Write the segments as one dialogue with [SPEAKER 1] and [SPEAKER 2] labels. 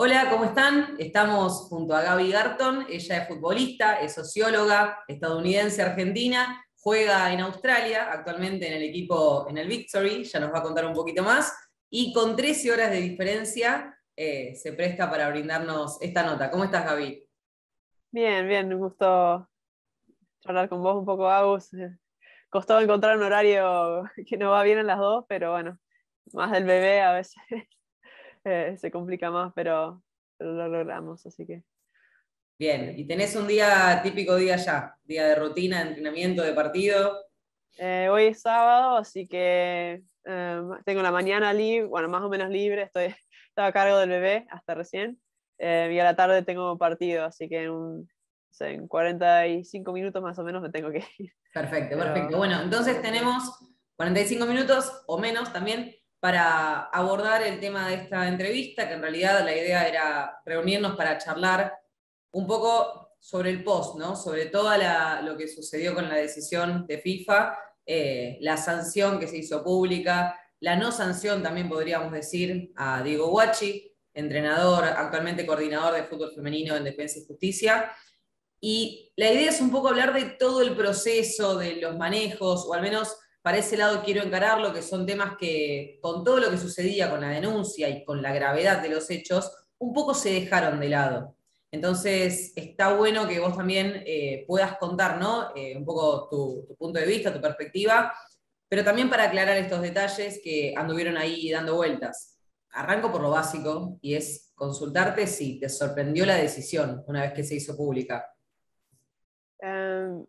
[SPEAKER 1] Hola, ¿cómo están? Estamos junto a Gaby Garton. Ella es futbolista, es socióloga, estadounidense, argentina, juega en Australia, actualmente en el equipo, en el Victory, ya nos va a contar un poquito más. Y con 13 horas de diferencia eh, se presta para brindarnos esta nota. ¿Cómo estás, Gaby?
[SPEAKER 2] Bien, bien, Me gustó charlar con vos un poco, Agus. Costó encontrar un horario que no va bien en las dos, pero bueno, más del bebé a veces. se complica más, pero, lo logramos, así que.
[SPEAKER 1] Bien, ¿y tenés un día típico día ya? ¿Día de rutina, de entrenamiento, de partido?
[SPEAKER 2] Eh, hoy es sábado, así que em, tengo la mañana libre, bueno, más o menos libre, estoy, estaba a cargo del bebé hasta recién, eh, y a la tarde tengo partido, así que en 45 minutos más o menos me tengo que ir.
[SPEAKER 1] Perfecto, perfecto. Bueno, entonces tenemos 45 minutos o menos también para abordar el tema de esta entrevista, que en realidad la idea era reunirnos para charlar un poco sobre el post, sobre todo lo que sucedió con la decisión de FIFA, eh, la sanción que se hizo pública, la no sanción también podríamos decir a Diego Guachi, entrenador, actualmente coordinador de fútbol femenino en Defensa y Justicia. Y la idea es un poco hablar de todo el proceso, de los manejos, o al menos para ese lado quiero encararlo, que son temas que con todo lo que sucedía con la denuncia y con la gravedad de los hechos, un poco se dejaron de lado. Entonces, está bueno que vos también eh, puedas contar eh, un poco tu, punto de vista, tu perspectiva, pero también para aclarar estos detalles que anduvieron ahí dando vueltas. Arranco por lo básico y es consultarte si te sorprendió la decisión una vez que se hizo pública.
[SPEAKER 2] Um,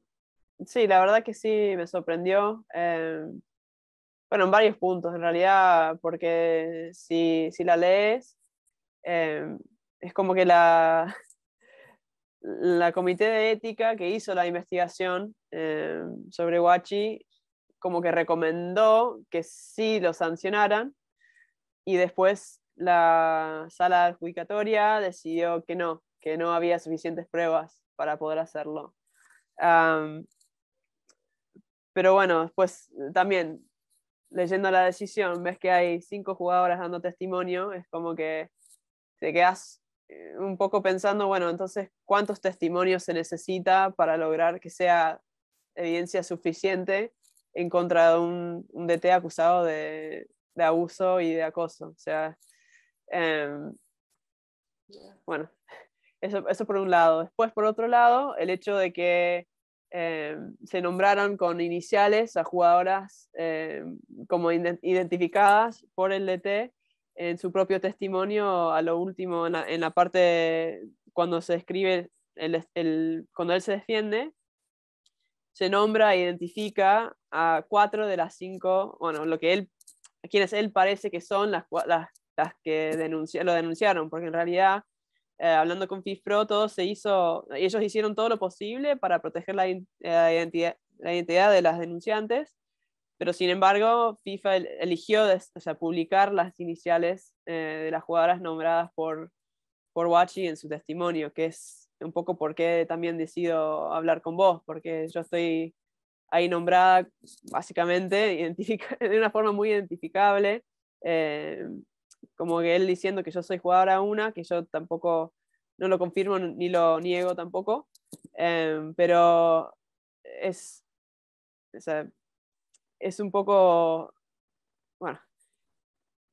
[SPEAKER 2] sí, la verdad que sí me sorprendió. Eh, bueno, en varios puntos, en realidad, porque si, la lees, eh, es como que la, la comité de ética que hizo la investigación eh, sobre Guachi, como que recomendó que sí lo sancionaran, y después la sala adjudicatoria decidió que no, que no había suficientes pruebas para poder hacerlo. Pero bueno, después eh, también leyendo la decisión, ves que hay cinco jugadoras dando testimonio, es como que te quedas eh, un poco pensando, bueno, entonces, ¿cuántos testimonios se necesita para lograr que sea evidencia suficiente en contra de un, un DT acusado de, de, abuso y de acoso? O sea, em, bueno, eso, eso por un lado. Después, por otro lado, el hecho de que eh, se nombraron con iniciales a jugadoras eh, como identificadas por el DT en su propio testimonio a lo último, en la, parte cuando se escribe, el, cuando él se defiende, se nombra e identifica a cuatro de las cinco, bueno, lo que él, quienes él parece que son las, las, las que denuncia, lo denunciaron, porque en realidad eh, hablando con FIFPRO, todo se hizo, ellos hicieron todo lo posible para proteger la, identidad, la identidad de las denunciantes, pero sin embargo FIFA eligió publicar las iniciales eh, de las jugadoras nombradas por, por Wachi en su testimonio, que es un poco por qué también decido hablar con vos, porque yo estoy ahí nombrada básicamente de una forma muy identificable. Eh, como que él diciendo que yo soy jugadora una, que yo tampoco, no lo confirmo ni lo niego tampoco, em, pero es, es un poco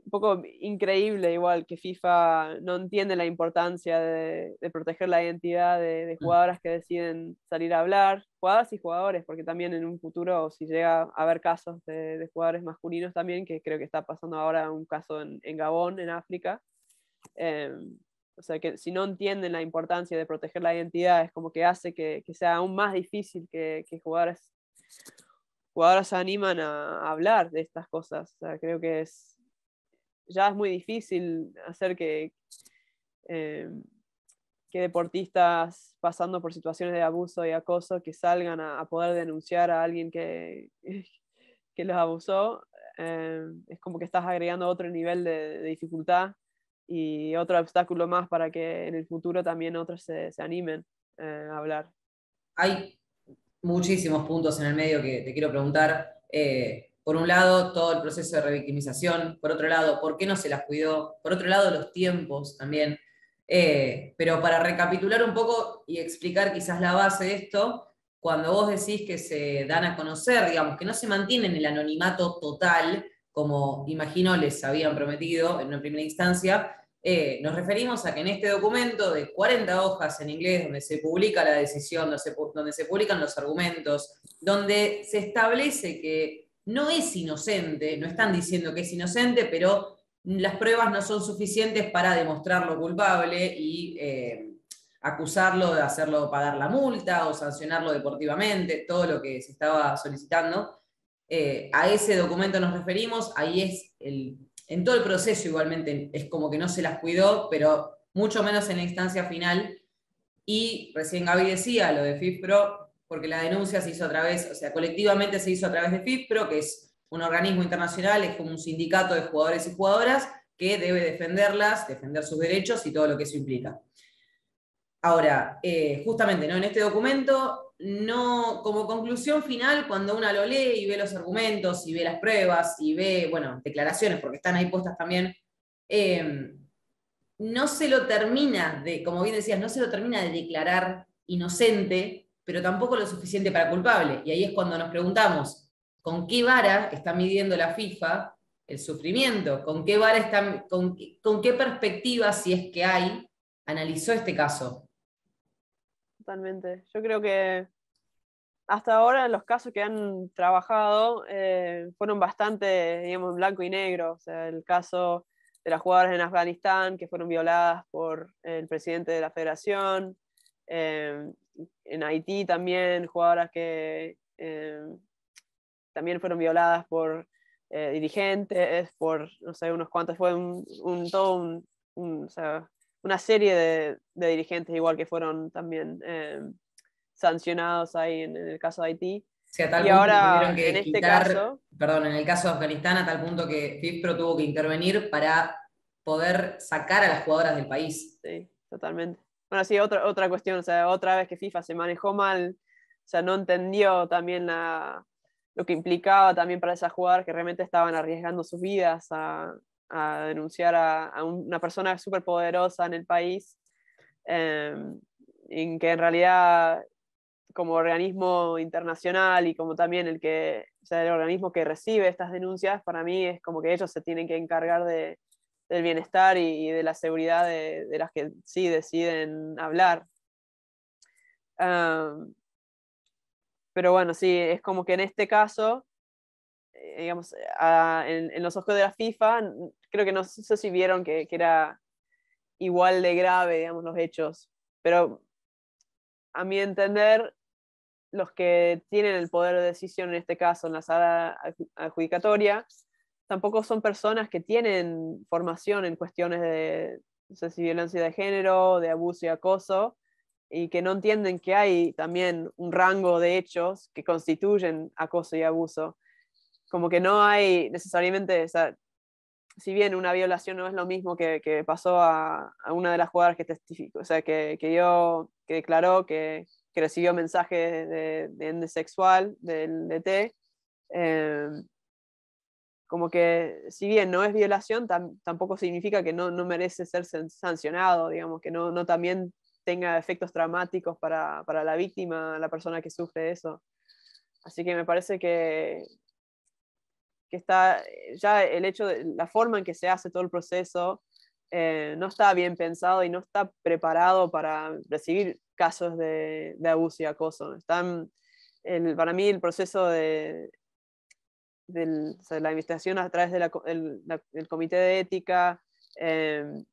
[SPEAKER 2] un poco increíble igual que FIFA no entiende la importancia de, proteger la identidad de, mm. jugadoras que deciden salir a hablar, jugadas y jugadores, porque también en un futuro, si llega a haber casos de, jugadores masculinos también, que creo que está pasando ahora un caso en, Gabón, en África, em, o sea que si no entienden la importancia de proteger la identidad, es como que hace que, sea aún más difícil que, que jugadoras, se animan a, a hablar de estas cosas. O sea, creo que es ya es muy difícil hacer eh, que, deportistas pasando por situaciones de abuso y acoso que salgan a, poder denunciar a alguien que, que los abusó. Eh, es como que estás agregando otro nivel de, dificultad y otro obstáculo más para que en el futuro también otros se, animen eh, a hablar. Hay
[SPEAKER 1] muchísimos puntos en el medio que te quiero preguntar.
[SPEAKER 2] Por un lado, todo
[SPEAKER 1] el proceso de revictimización, por otro lado, por qué no se las cuidó, por otro lado, los tiempos también. Eh, pero para recapitular un poco y explicar quizás la base de esto, cuando vos decís que se dan a conocer, digamos, que no se mantienen el anonimato total, como imagino les habían prometido en una primera instancia, eh, nos referimos a que en este documento de 40 hojas en inglés, donde se publica la decisión, donde se publican los argumentos, donde se establece que no es inocente, no están diciendo que es inocente, pero las pruebas no son suficientes para demostrarlo culpable y eh, acusarlo de hacerlo pagar la multa o sancionarlo deportivamente, todo lo que se estaba solicitando. Eh, a ese documento nos referimos, ahí es el, en todo el proceso igualmente es como que no se las cuidó, pero mucho menos en la instancia final. Y recién Gaby decía lo de FIFPRO, porque la denuncia se hizo a través, o sea, colectivamente se hizo a través de FIPRO, que es un organismo internacional, es como un sindicato de jugadores y jugadoras que debe defenderlas, defender sus derechos y todo lo que eso implica. Ahora, eh, justamente ¿no? en este documento, no, como conclusión final, cuando uno lo lee y ve los argumentos y ve las pruebas y ve, bueno, declaraciones, porque están ahí puestas también, em, no se lo termina de, como bien decías, no se lo termina de declarar inocente pero tampoco lo suficiente para culpable. Y ahí es cuando nos preguntamos, ¿con qué vara está midiendo la FIFA el sufrimiento? ¿Con qué con, qué perspectiva, si es que hay, analizó este caso?
[SPEAKER 2] Totalmente. Yo creo que hasta ahora los casos que han trabajado eh, fueron bastante, digamos, blanco y negro. O sea, el caso de las jugadoras en Afganistán que fueron violadas por el presidente de la federación, Em, en Haití también, jugadoras que em, también fueron violadas por eh, dirigentes, por, no sé, unos cuantos, fue un, todo una serie de, dirigentes igual que fueron también em, sancionados ahí en, el caso de Haití. y ahora, en este caso,
[SPEAKER 1] perdón, en el caso de Afganistán, a tal punto que FIFPRO tuvo que intervenir para poder sacar a las jugadoras del país.
[SPEAKER 2] Sí, totalmente. Bueno, sí, otra, otra cuestión, o sea, otra vez que FIFA se manejó mal, o sea, no entendió también la, lo que implicaba también para esas jugadoras que realmente estaban arriesgando sus vidas a, a denunciar a, a, una persona súper poderosa en el país, em, en que en realidad como organismo internacional y como también el que, o sea, el organismo que recibe estas denuncias, para mí es como que ellos se tienen que encargar de, del bienestar y, de la seguridad de, las que sí deciden hablar. pero bueno, sí, es como que en este caso, eh, digamos, en, los ojos de la FIFA, creo que no sé si vieron que, que era igual de grave, digamos, los hechos, pero a mi entender, los que tienen el poder de decisión en este caso en la sala adjudicatoria tampoco son personas que tienen formación en cuestiones de violencia de género, de abuso y acoso, y que no entienden que hay también un rango de hechos que constituyen acoso y abuso. Como que no hay necesariamente, o si bien una violación no es lo mismo que, que pasó a, una de las jugadoras que testificó, o sea, que, que que declaró que, recibió mensajes de, de, sexual del DT, eh, como que si bien no es violación, tampoco significa que no, no merece ser sancionado, digamos, que no, no también tenga efectos traumáticos para, para, la víctima, la persona que sufre eso. Así que me parece que, que está ya el hecho de la forma en que se hace todo el proceso eh, no está bien pensado y no está preparado para recibir casos de, de abuso y acoso. Están, el, para mí el proceso de, de la administración a través del de el comité de ética, em,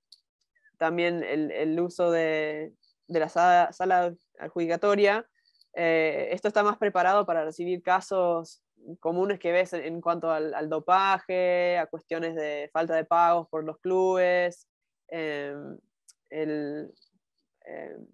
[SPEAKER 2] también el, uso de, la sala, adjudicatoria. Eh, esto está más preparado para recibir casos comunes que ves en, cuanto al, dopaje, a cuestiones de falta de pagos por los clubes, em, el, em,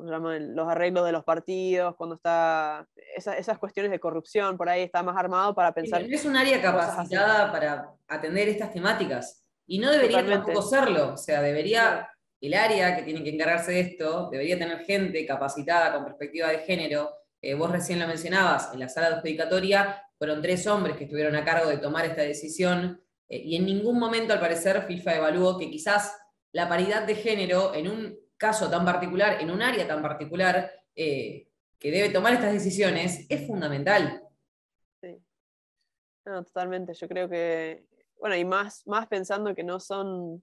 [SPEAKER 2] los arreglos de los partidos, cuando está esas cuestiones de corrupción, por ahí está más armado para pensar. Es un área capacitada
[SPEAKER 1] para atender estas temáticas y no debería tampoco serlo, o sea, debería el área que tiene que encargarse de esto, debería tener gente capacitada con perspectiva de género. Eh, vos recién lo mencionabas, en la sala de adjudicatoria fueron tres hombres que estuvieron a cargo de tomar esta decisión eh, y en ningún momento, al parecer, FIFA evaluó que quizás la paridad de género en un caso tan particular, en un área tan particular, eh, que debe tomar estas decisiones, es fundamental.
[SPEAKER 2] Sí. totalmente. Yo creo que, bueno, y más, más pensando que no son,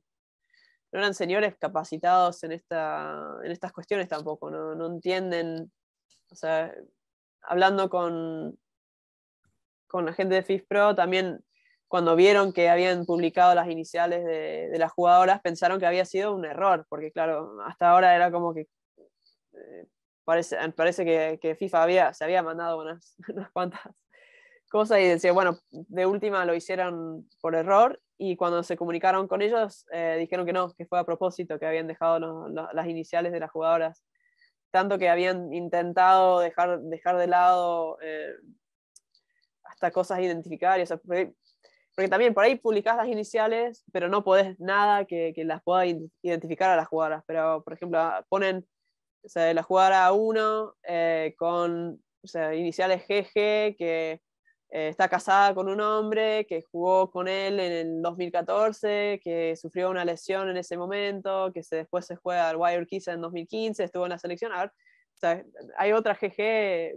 [SPEAKER 2] no eran señores capacitados en, esta, en estas cuestiones tampoco, ¿no? entienden, o sea, hablando con, con la gente de FISPRO también cuando vieron que habían publicado las iniciales de, las jugadoras, pensaron que había sido un error, porque claro, hasta ahora era como que eh, parece, parece que, FIFA había, se había mandado unas, unas cuantas cosas y decía, bueno, de última lo hicieron por error y cuando se comunicaron con ellos eh, dijeron que no, que fue a propósito, que habían dejado las iniciales de las jugadoras, tanto que habían intentado dejar, dejar de lado... Eh, hasta cosas identificar O sea, porque también por ahí publicás las iniciales, pero no podés nada que, las pueda identificar a las jugadoras. Pero, por ejemplo, ponen o sea, la jugada 1 eh, con iniciales GG, que eh, está casada con un hombre, que jugó con él en el 2014, que sufrió una lesión en ese momento, que se, después se juega al Wire Kiss en 2015, estuvo en la selección. A ver, hay otra GG eh,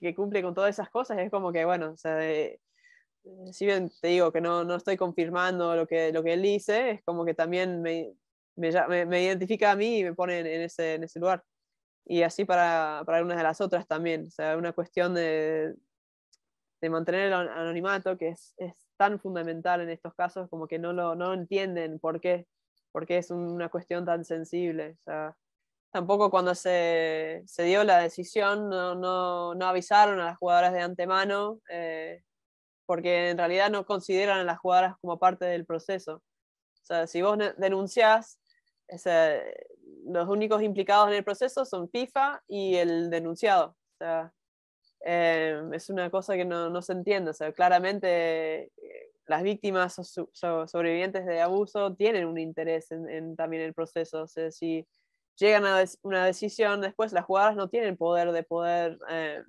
[SPEAKER 2] que cumple con todas esas cosas, es como que, bueno, o sea, eh, si bien te digo que no, no estoy confirmando lo que, lo que él dice, es como que también me, identifica a mí y me pone en, ese, en ese, lugar. Y así para, para algunas de las otras también. O sea, una cuestión de, mantener el anonimato que es, tan fundamental en estos casos como que no lo, entienden por qué, porque es una cuestión tan sensible. tampoco cuando se, dio la decisión no, no, avisaron a las jugadoras de antemano. Eh, porque en realidad no consideran a las jugadoras como parte del proceso. O sea, si vos denunciás, los únicos implicados en el proceso son FIFA y el denunciado. O sea, eh, es una cosa que no, no se entiende. O sea, claramente eh, las víctimas o sobrevivientes de abuso tienen un interés en, en también el proceso. O sea, si llegan a una decisión después, las jugadoras no tienen poder de poder eh,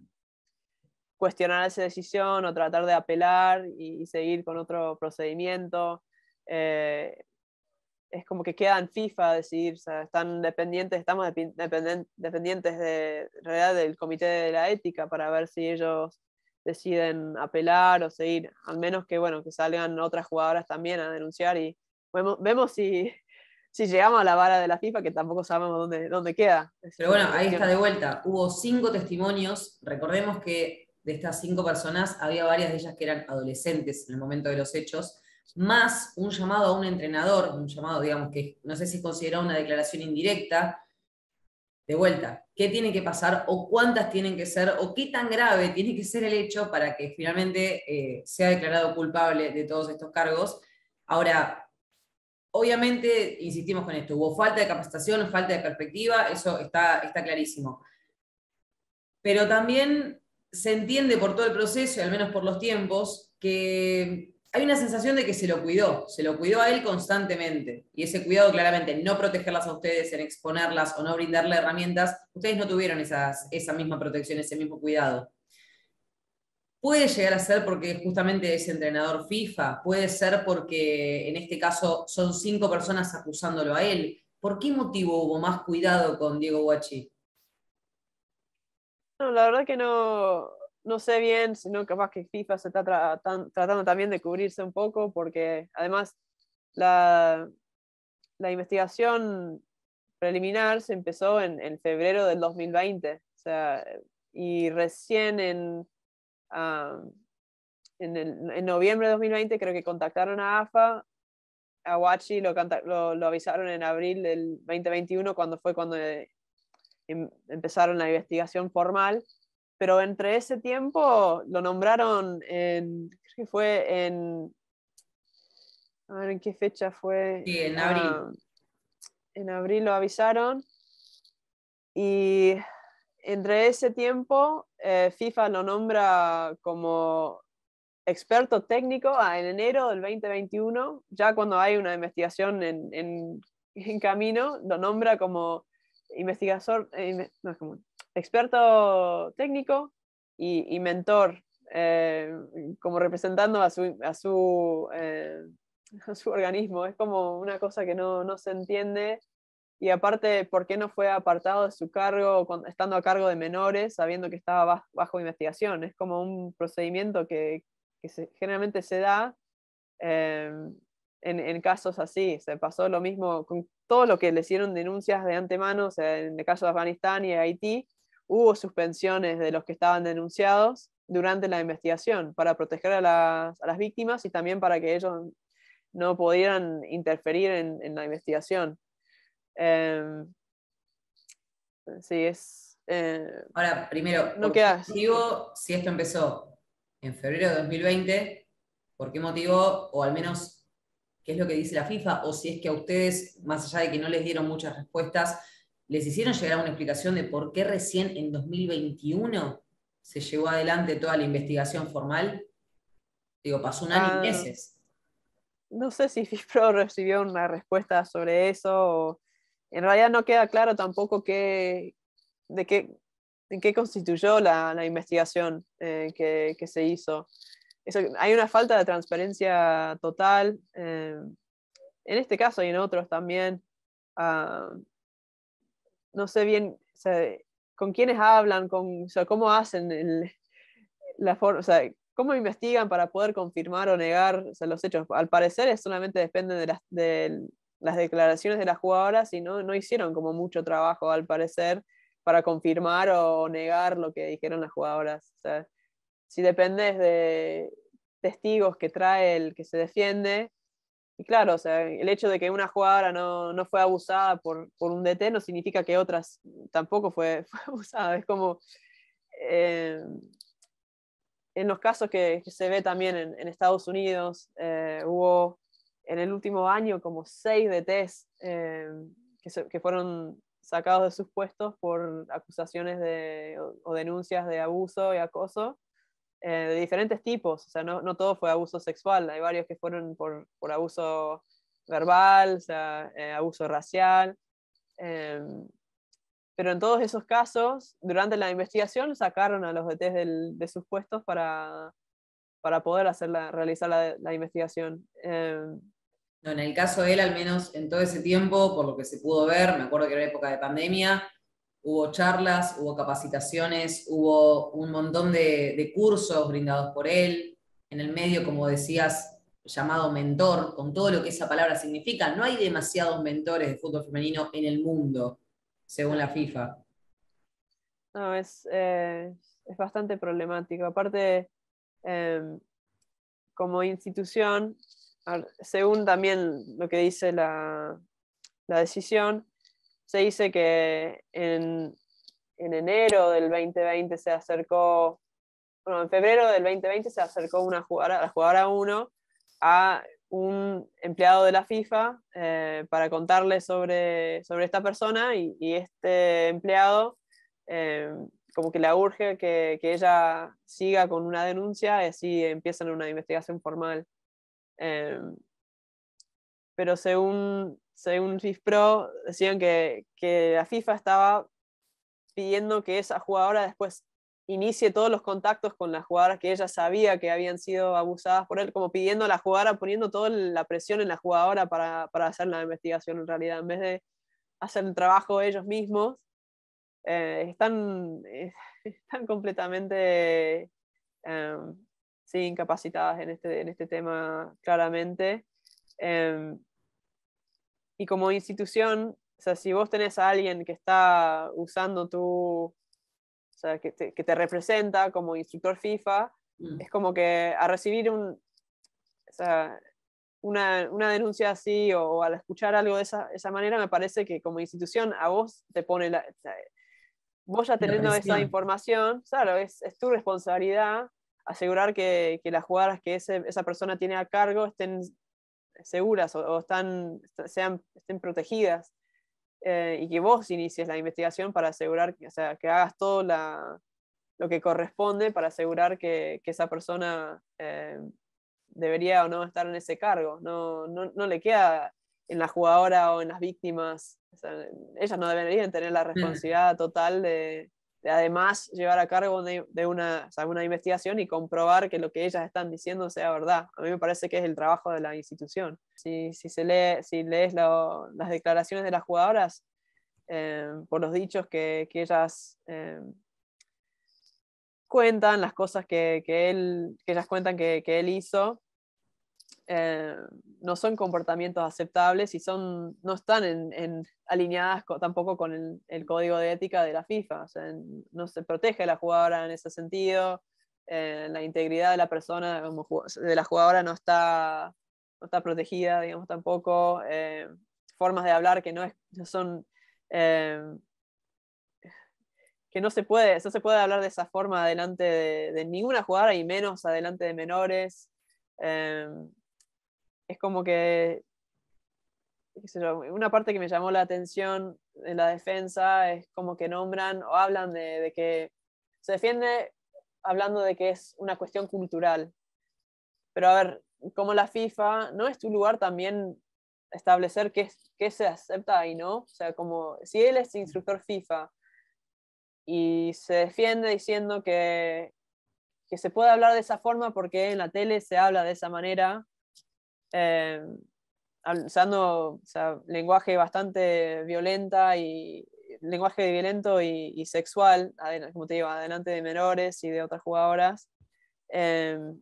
[SPEAKER 2] cuestionar esa decisión o tratar de apelar y, seguir con otro procedimiento. Eh, es como que queda en FIFA Decir, o están dependientes, estamos dependientes de, realidad del comité de la ética para ver si ellos deciden apelar o seguir, al menos que bueno, que salgan otras jugadoras también a denunciar y vemos, si, llegamos a la vara de la FIFA, que tampoco sabemos dónde, dónde queda. Pero bueno, ahí está de vuelta. Hubo cinco
[SPEAKER 1] testimonios. Recordemos que de estas cinco personas, había varias de ellas que eran adolescentes en el momento de los hechos, más un llamado a un entrenador, un llamado, digamos, que no sé si considera una declaración indirecta, de vuelta, ¿qué tiene que pasar o cuántas tienen que ser o qué tan grave tiene que ser el hecho para que finalmente eh, sea declarado culpable de todos estos cargos? Ahora, obviamente, insistimos con esto, hubo falta de capacitación, falta de perspectiva, eso está, está clarísimo. Pero también se entiende por todo el proceso, y al menos por los tiempos, que hay una sensación de que se lo cuidó, se lo cuidó a él constantemente. Y ese cuidado, claramente, no protegerlas a ustedes, en exponerlas o no brindarle herramientas, ustedes no tuvieron esa misma protección, ese mismo cuidado. Puede llegar a ser porque justamente es entrenador FIFA, puede ser porque en este caso son cinco personas acusándolo a él. ¿Por qué motivo hubo más cuidado con Diego Guachi?
[SPEAKER 2] No, la verdad que no, no sé bien, sino capaz que FIFA se está tratando también de cubrirse un poco, porque además la, la investigación preliminar se empezó en, febrero del 2020, eh, y recién en, ah, en, noviembre de 2020 creo que contactaron a AFA, a Wachi lo, lo, avisaron en abril del 2021, cuando fue cuando eh, Em, empezaron la investigación formal, pero entre ese tiempo lo nombraron en, creo que fue en, a ver en qué fecha fue. Sí, en ah, abril. en abril lo avisaron y entre ese tiempo eh, FIFA lo nombra como experto técnico ah, en enero del 2021, ya cuando hay una investigación en, en, en camino, lo nombra como investigador, eh, no experto técnico y, mentor, eh, como representando a su, a su, eh, su, organismo. Es como una cosa que no, no, se entiende. Y aparte, ¿por qué no fue apartado de su cargo estando a cargo de menores, sabiendo que estaba bajo, investigación? Es como un procedimiento que, que generalmente se da en, en, casos así. Se pasó lo mismo con todos los que le hicieron denuncias de antemano, en el caso de Afganistán y Haití, hubo suspensiones de los que estaban denunciados durante la investigación para proteger a las, víctimas y también para que ellos no pudieran interferir en, la investigación. Em, es... Eh, Ahora,
[SPEAKER 1] primero, no si esto empezó en febrero de 2020, por qué motivo, o al menos qué es lo que dice la FIFA, o si es que a ustedes, más allá de que no les dieron muchas respuestas, les hicieron llegar una explicación de por qué recién en 2021 se llevó adelante toda la investigación formal. Digo, pasó un año y ah, meses.
[SPEAKER 2] No sé si FIFA recibió una respuesta sobre eso. O... En realidad no queda claro tampoco qué, de qué, en qué constituyó la, investigación eh, que, que, se hizo hay una falta de transparencia total. Eh, en este caso y en otros también. Ah, no sé bien con quiénes hablan, con, cómo hacen la cómo investigan para poder confirmar o negar los hechos. Al parecer solamente dependen de las, declaraciones de las jugadoras y no, no hicieron como mucho trabajo, al parecer, para confirmar o negar lo que dijeron las jugadoras si dependes de testigos que trae el que se defiende, y claro, sea, el hecho de que una jugadora no, fue abusada por, un DT no significa que otras tampoco fue, fue abusada. Es como eh, en los casos que, se ve también en, Estados Unidos, eh, hubo en el último año como seis DTs eh, que, fueron sacados de sus puestos por acusaciones de, o denuncias de abuso y acoso. Eh, de diferentes tipos, o sea, no, no, todo fue abuso sexual, hay varios que fueron por, por abuso verbal, o sea, eh, abuso racial. Em, pero en todos esos casos, durante la investigación sacaron a los DTs e de sus puestos para, para poder hacer la, realizar la, la investigación. Em. no, en el caso de él, al menos en todo ese tiempo, por lo
[SPEAKER 1] que se pudo ver, me acuerdo que era época de pandemia, hubo charlas, hubo capacitaciones, hubo un montón de, cursos brindados por él, en el medio, como decías, llamado mentor, con todo lo que esa palabra significa. No hay demasiados mentores de fútbol femenino en el mundo, según la FIFA.
[SPEAKER 2] No, es, eh, bastante problemático. Aparte, em, como institución, según también lo que dice la, la decisión, se dice que en, enero del 2020 se acercó, bueno, en febrero del 2020 se acercó una jugadora, la jugadora 1 a un empleado de la FIFA eh, para contarle sobre, sobre esta persona y, este empleado eh, como que le urge que, ella siga con una denuncia y así empiezan una investigación formal. Eh, pero según según Pro, decían que, la FIFA estaba pidiendo que esa jugadora después inicie todos los contactos con las jugadoras que ella sabía que habían sido abusadas por él, como pidiendo a la jugadora, poniendo toda la presión en la jugadora para, hacer la investigación en realidad, en vez de hacer el trabajo ellos mismos. Eh, están, eh, están completamente em, incapacitadas en este, en este tema, claramente. Em, y como institución, sea, si vos tenés a alguien que está usando tu, que te, representa como instructor FIFA, mm. es como que a recibir un, una, denuncia así o, al escuchar algo de esa, manera, me parece que como institución a vos te pone la... vos ya teniendo esa información, claro, es, tu responsabilidad asegurar que, las jugadas que esa persona tiene a cargo estén seguras o, están, sean, estén protegidas eh, y que vos inicies la investigación para asegurar, o sea, que hagas todo la, lo que corresponde para asegurar que, que esa persona eh, debería o no estar en ese cargo. No, no, no, le queda en la jugadora o en las víctimas. ellas no deberían tener la responsabilidad total de, además llevar a cargo de, una, investigación y comprobar que lo que ellas están diciendo sea verdad. A mí me parece que es el trabajo de la institución. Si, se lee, si lees las declaraciones de las jugadoras, eh, por los dichos que, ellas eh, cuentan, las cosas que, él, ellas cuentan que él hizo, eh, no son comportamientos aceptables y son, no están en, alineadas tampoco con el, código de ética de la FIFA. no se protege a la jugadora en ese sentido, eh, la integridad de la persona, de la jugadora no está, no está protegida, digamos, tampoco. Eh, formas de hablar que no, son que no se puede, se puede hablar de esa forma delante de, ninguna jugadora y menos adelante de menores es como que una parte que me llamó la atención en la defensa es como que nombran o hablan de, que se defiende hablando de que es una cuestión cultural. Pero a ver, como la FIFA, ¿no es tu lugar también establecer qué, se acepta y no? O sea, como si él es instructor FIFA y se defiende diciendo que, que se puede hablar de esa forma porque en la tele se habla de esa manera, eh, usando lenguaje bastante violenta y lenguaje violento y, sexual, como te digo, adelante de menores y de otras jugadoras. Em,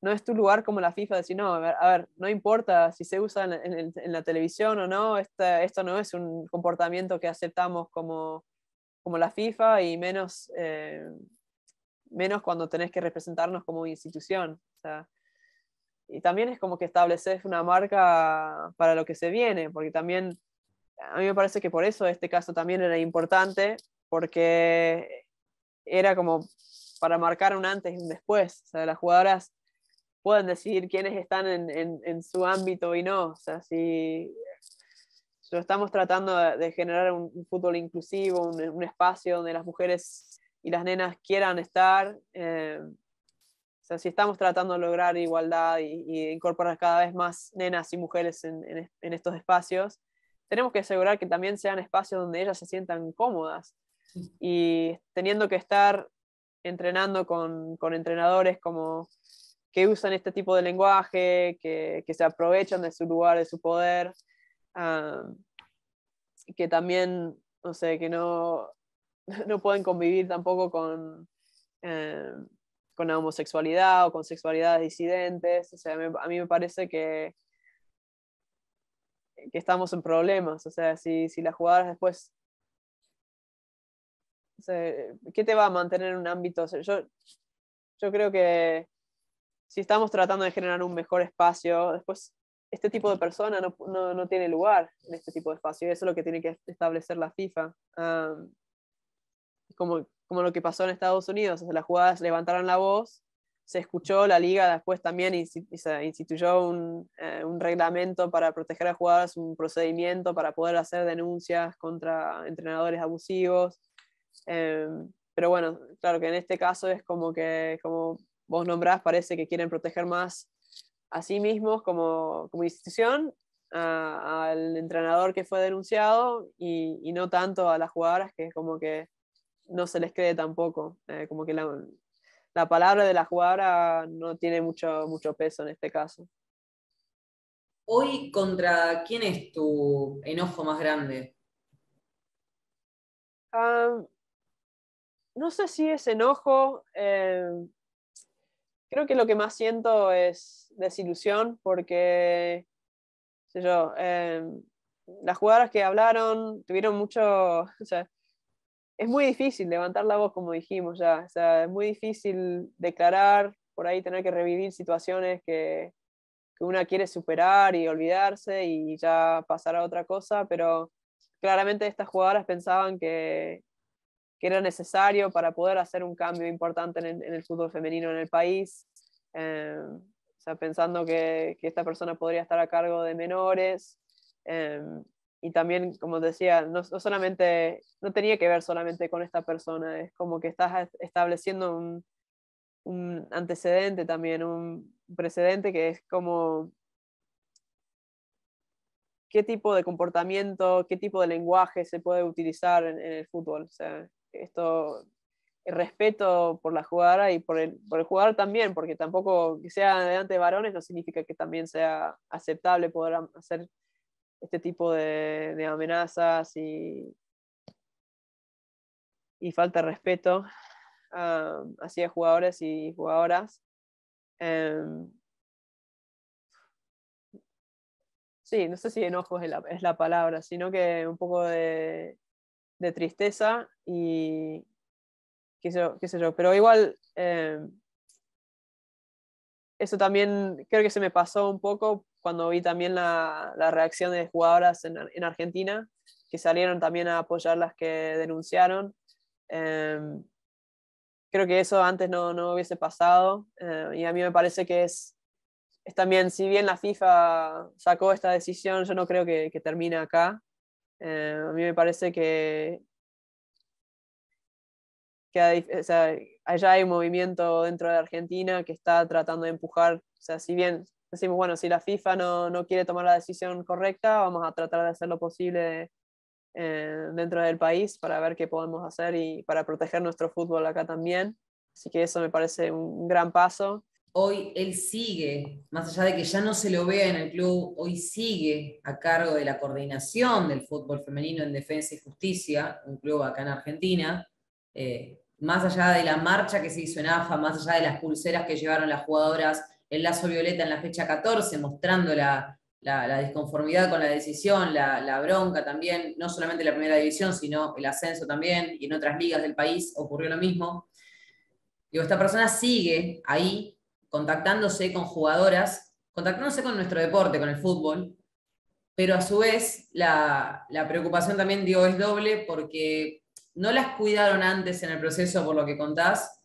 [SPEAKER 2] no es tu lugar como la FIFA decir, no, a ver, no importa si se usa en, la televisión o no, esto no es un comportamiento que aceptamos como, como la FIFA y menos, eh, menos cuando tenés que representarnos como institución. O y también es como que estableces una marca para lo que se viene, porque también a mí me parece que por eso este caso también era importante, porque era como para marcar un antes y un después. O sea, las jugadoras pueden decidir quiénes están en, en, su ámbito y no. O sea, si estamos tratando de, generar un, fútbol inclusivo, un, un, espacio donde las mujeres y las nenas quieran estar. Eh, o sea, si estamos tratando de lograr igualdad y, incorporar cada vez más nenas y mujeres en, estos espacios, tenemos que asegurar que también sean espacios donde ellas se sientan cómodas. Y teniendo que estar entrenando con, entrenadores como que usan este tipo de lenguaje, que, se aprovechan de su lugar, de su poder, que también, no sé, que no, no pueden convivir tampoco con, em, con la homosexualidad o con sexualidades disidentes. O sea, a mí me parece que, que estamos en problemas. O sea, si, si las jugadoras después... ¿Qué te va a mantener en un ámbito? yo, yo creo que si estamos tratando de generar un mejor espacio, después este tipo de persona no, tiene lugar en este tipo de espacio. eso es lo que tiene que establecer la FIFA. Ah, como como lo que pasó en Estados Unidos, las jugadas levantaron la voz, se escuchó, la liga después también se instituyó eh, un, reglamento para proteger a jugadoras un procedimiento para poder hacer denuncias contra entrenadores abusivos. Em, pero bueno, claro que en este caso es como que, como vos nombrás, parece que quieren proteger más a sí mismos como, como institución, al entrenador que fue denunciado y, y no tanto a las jugadoras, que es como que no se les cree tampoco. Eh, como que la, palabra de la jugadora no tiene mucho, mucho peso en este caso.
[SPEAKER 1] Hoy, ¿contra quién es tu enojo más grande?
[SPEAKER 2] Ah, no sé si es enojo. Eh, creo que lo que más siento es desilusión porque, yo, eh, las jugadoras que hablaron tuvieron mucho, es muy difícil levantar la voz, como dijimos ya, es muy difícil declarar, por ahí tener que revivir situaciones que, una quiere superar y olvidarse y ya pasar a otra cosa, pero claramente estas jugadoras pensaban que, era necesario para poder hacer un cambio importante en el, fútbol femenino en el país. Eh, o sea, pensando que, esta persona podría estar a cargo de menores, eh, y también, como decía, no, solamente, no tenía que ver solamente con esta persona, es como que estás estableciendo un, un antecedente también, un precedente que es como qué tipo de comportamiento, qué tipo de lenguaje se puede utilizar en, el fútbol. O sea, esto, el respeto por la jugadora y por el, por el jugador también, porque tampoco que sea delante de varones no significa que también sea aceptable poder hacer este tipo de, amenazas y, y, falta de respeto hacia jugadores y jugadoras. Em, sí, no sé si enojo es la, palabra, sino que un poco de, tristeza y qué sé, yo, Pero igual, em, eso también creo que se me pasó un poco cuando vi también la, la reacción de jugadoras en, en, Argentina, que salieron también a apoyar las que denunciaron. Em, creo que eso antes no, no hubiese pasado em, y a mí me parece que es, es, también, si bien la FIFA sacó esta decisión, yo no creo que, que termine acá. Em, a mí me parece que, que allá hay un movimiento dentro de Argentina que está tratando de empujar, o sea, si bien decimos, bueno, si la FIFA no, quiere tomar la decisión correcta, vamos a tratar de hacer lo posible eh, dentro del país para ver qué podemos hacer y para proteger nuestro fútbol acá también. Así que eso me parece un gran paso. Hoy él
[SPEAKER 1] sigue, más allá de que ya no se lo vea en el club, hoy sigue a cargo de la coordinación del fútbol femenino en Defensa y Justicia, un club acá en Argentina. Eh, más allá de la marcha que se hizo en AFA, más allá de las pulseras que llevaron las jugadoras el lazo violeta en la fecha 14, mostrando la, la, disconformidad con la decisión, la, bronca también, no solamente la primera división, sino el ascenso también, y en otras ligas del país ocurrió lo mismo. y esta persona sigue ahí contactándose con jugadoras, contactándose con nuestro deporte, con el fútbol, pero a su vez la, la preocupación también digo, es doble porque no las cuidaron antes en el proceso, por lo que contás,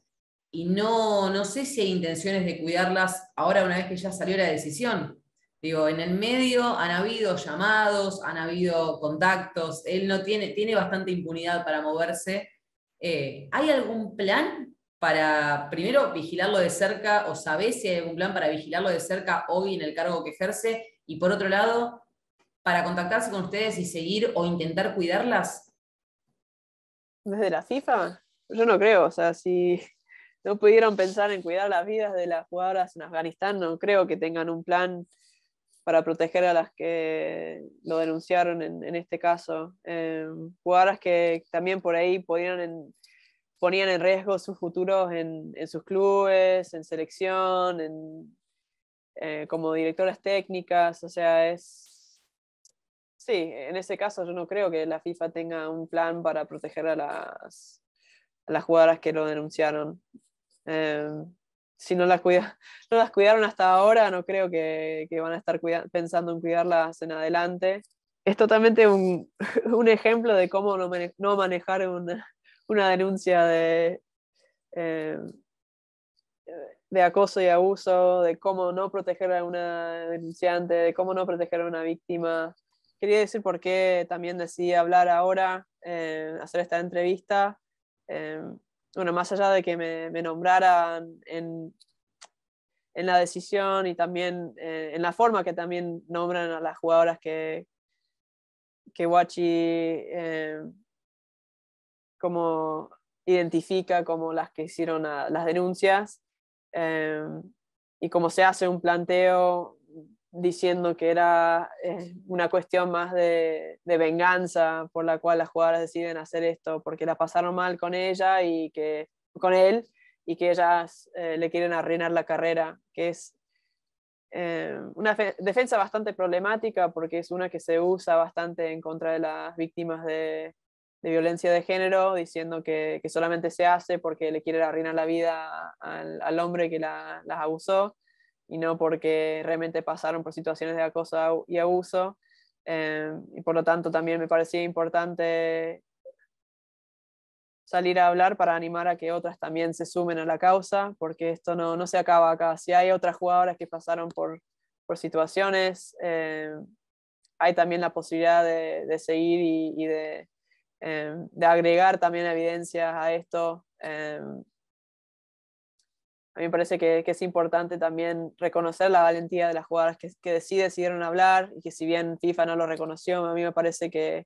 [SPEAKER 1] y no, no sé si hay intenciones de cuidarlas ahora una vez que ya salió la decisión. Digo, en el medio han habido llamados, han habido contactos, él no tiene, tiene bastante impunidad para moverse. Eh, ¿Hay algún plan para, primero, vigilarlo de cerca o sabés si hay algún plan para vigilarlo de cerca hoy en el cargo que ejerce? Y por otro lado, para contactarse con ustedes y seguir o intentar cuidarlas.
[SPEAKER 2] ¿Desde la FIFA? Yo no creo, o sea, si no pudieron pensar en cuidar las vidas de las jugadoras en Afganistán, no creo que tengan un plan para proteger a las que lo denunciaron en, este caso. Eh, jugadoras que también por ahí ponían en riesgo sus futuros en, sus clubes, en selección, eh, como directoras técnicas, o sea, es... Sí, en ese caso yo no creo que la FIFA tenga un plan para proteger a las, a las jugadoras que lo denunciaron. Eh, si no las, cuida, cuidaron hasta ahora, no creo que, van a estar pensando en cuidarlas en adelante. Es totalmente un, ejemplo de cómo no, manejar una, denuncia eh, de, acoso y abuso, de cómo no proteger a una denunciante, de cómo no proteger a una víctima. Quería decir por qué también decidí hablar ahora, eh, hacer esta entrevista. Eh, bueno, más allá de que me, nombraran en, la decisión y también eh, en la forma que también nombran a las jugadoras que, que wachi eh, como identifica como las que hicieron las denuncias eh, y cómo se hace un planteo diciendo que era eh, una cuestión más de, venganza por la cual las jugadoras deciden hacer esto, porque la pasaron mal con ella y que con él y que ellas eh, le quieren arruinar la carrera, que es eh, una defensa bastante problemática porque es una que se usa bastante en contra de las víctimas de, violencia de género, diciendo que, solamente se hace porque le quieren arruinar la vida al, hombre que las abusó y no porque realmente pasaron por situaciones de acoso y abuso. Eh, y por lo tanto también me parecía importante salir a hablar para animar a que otras también se sumen a la causa, porque esto no, se acaba acá. Si hay otras jugadoras que pasaron por, por situaciones, eh, hay también la posibilidad de, seguir y, de, eh, de, agregar también evidencias a esto a mí me parece que, es importante también reconocer la valentía de las jugadoras que, que decidieron hablar y que si bien FIFA no lo reconoció, a mí me parece que,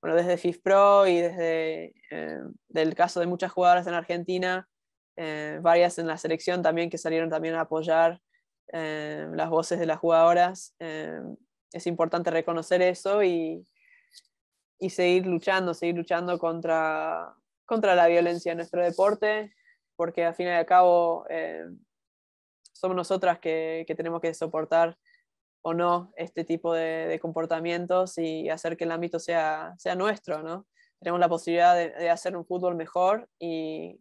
[SPEAKER 2] bueno, desde FIFPro y desde eh, el caso de muchas jugadoras en Argentina, eh, varias en la selección también que salieron también a apoyar eh, las voces de las jugadoras, es importante reconocer eso y, y seguir luchando, seguir luchando contra, contra la violencia en nuestro deporte porque al fin y al cabo eh, somos nosotras que, tenemos que soportar o no este tipo de, comportamientos y hacer que el ámbito sea, sea nuestro, ¿no? Tenemos la posibilidad de, hacer un fútbol mejor y,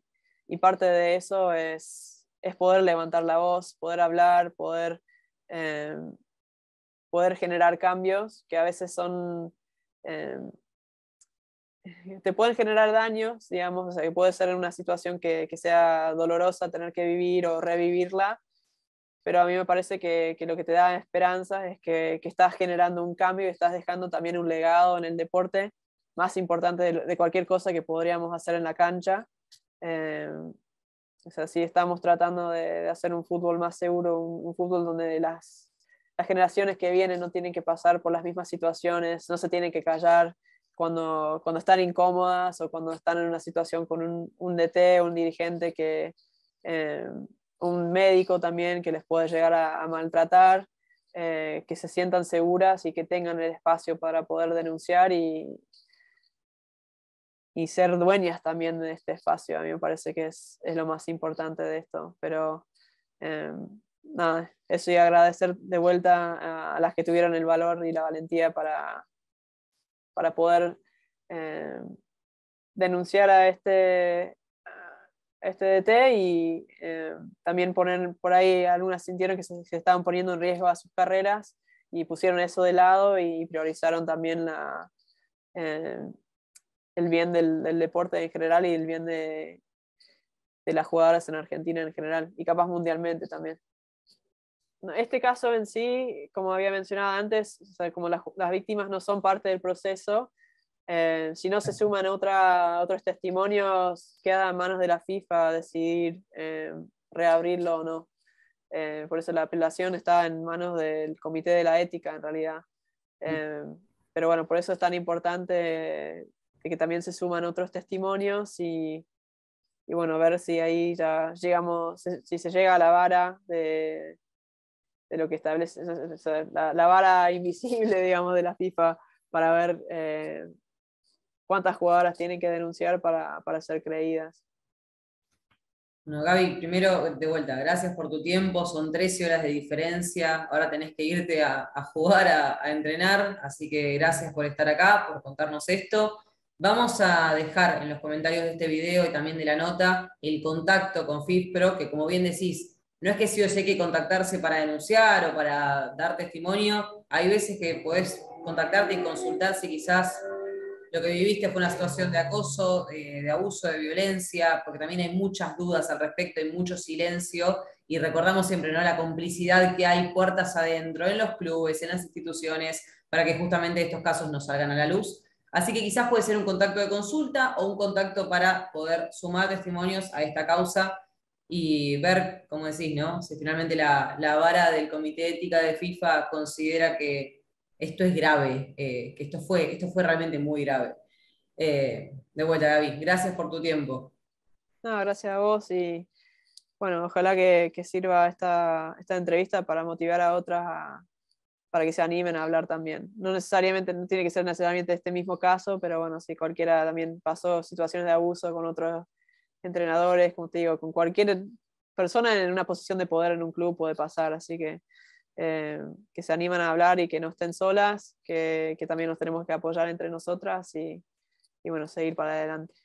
[SPEAKER 2] parte de eso es, poder levantar la voz, poder hablar, poder, eh, generar cambios que a veces son eh, te pueden generar daños, digamos, o sea, que puede ser una situación que, que, sea dolorosa tener que vivir o revivirla, pero a mí me parece que, que lo que te da esperanza es que, que, estás generando un cambio y estás dejando también un legado en el deporte más importante de, cualquier cosa que podríamos hacer en la cancha. Em, o sea, sí estamos tratando de, de, hacer un fútbol más seguro, un, un fútbol donde las, las generaciones que vienen no tienen que pasar por las mismas situaciones, no se tienen que callar cuando, cuando están incómodas o cuando están en una situación con un, DT, un dirigente que, eh, un médico también que les puede llegar a, maltratar, eh, que se sientan seguras y que tengan el espacio para poder denunciar y, y ser dueñas también de este espacio. A mí me parece que es, es lo más importante de esto. Pero em, nada, eso y agradecer de vuelta a, las que tuvieron el valor y la valentía para, para poder eh, denunciar a este, este DT y eh, también poner por ahí, algunas sintieron que se, estaban poniendo en riesgo a sus carreras y pusieron eso de lado y priorizaron también la, eh, el bien del, deporte en general y el bien de, de las jugadoras en Argentina en general y capaz mundialmente también este caso en sí, como había mencionado antes, como las, víctimas no son parte del proceso, eh, si no se suman otros testimonios, queda en manos de la FIFA decidir eh, reabrirlo o no. Eh, por eso la apelación está en manos del Comité de la Ética, en realidad. pero bueno, por eso es tan importante que también se suman otros testimonios y, y bueno, a ver si ahí ya llegamos, si se llega a la vara de de lo que establece la, vara invisible, digamos, de la FIFA para ver eh, cuántas jugadoras tienen que denunciar para, ser creídas.
[SPEAKER 1] Bueno, Gaby, primero de vuelta, gracias por tu tiempo, son 13 horas de diferencia, ahora tenés que irte a, jugar, a, a, entrenar, así que gracias por estar acá, por contarnos esto. Vamos a dejar en los comentarios de este video y también de la nota el contacto con FIFPRO, que como bien decís, no es que si o hay que contactarse para denunciar o para dar testimonio. Hay veces que puedes contactarte y consultar si quizás lo que viviste fue una situación de acoso, eh, de abuso, de violencia, porque también hay muchas dudas al respecto, hay mucho silencio y recordamos siempre ¿no? la complicidad que hay puertas adentro, en los clubes, en las instituciones, para que justamente estos casos no salgan a la luz. Así que quizás puede ser un contacto de consulta o un contacto para poder sumar testimonios a esta causa y ver, como decís, ¿no? Si finalmente la, la vara del Comité Ética de FIFA considera que esto es grave, eh, que esto fue, esto fue realmente muy grave. Eh, de vuelta, Gaby, gracias por tu tiempo.
[SPEAKER 2] No, gracias a vos y bueno, ojalá que, sirva esta, esta, entrevista para motivar a otras para que se animen a hablar también. No necesariamente, no tiene que ser necesariamente este mismo caso, pero bueno, si cualquiera también pasó situaciones de abuso con otros entrenadores, como te digo, con cualquier persona en una posición de poder en un club puede pasar, así que eh, que se animan a hablar y que no estén solas, que, también nos tenemos que apoyar entre nosotras y, y bueno, seguir para adelante.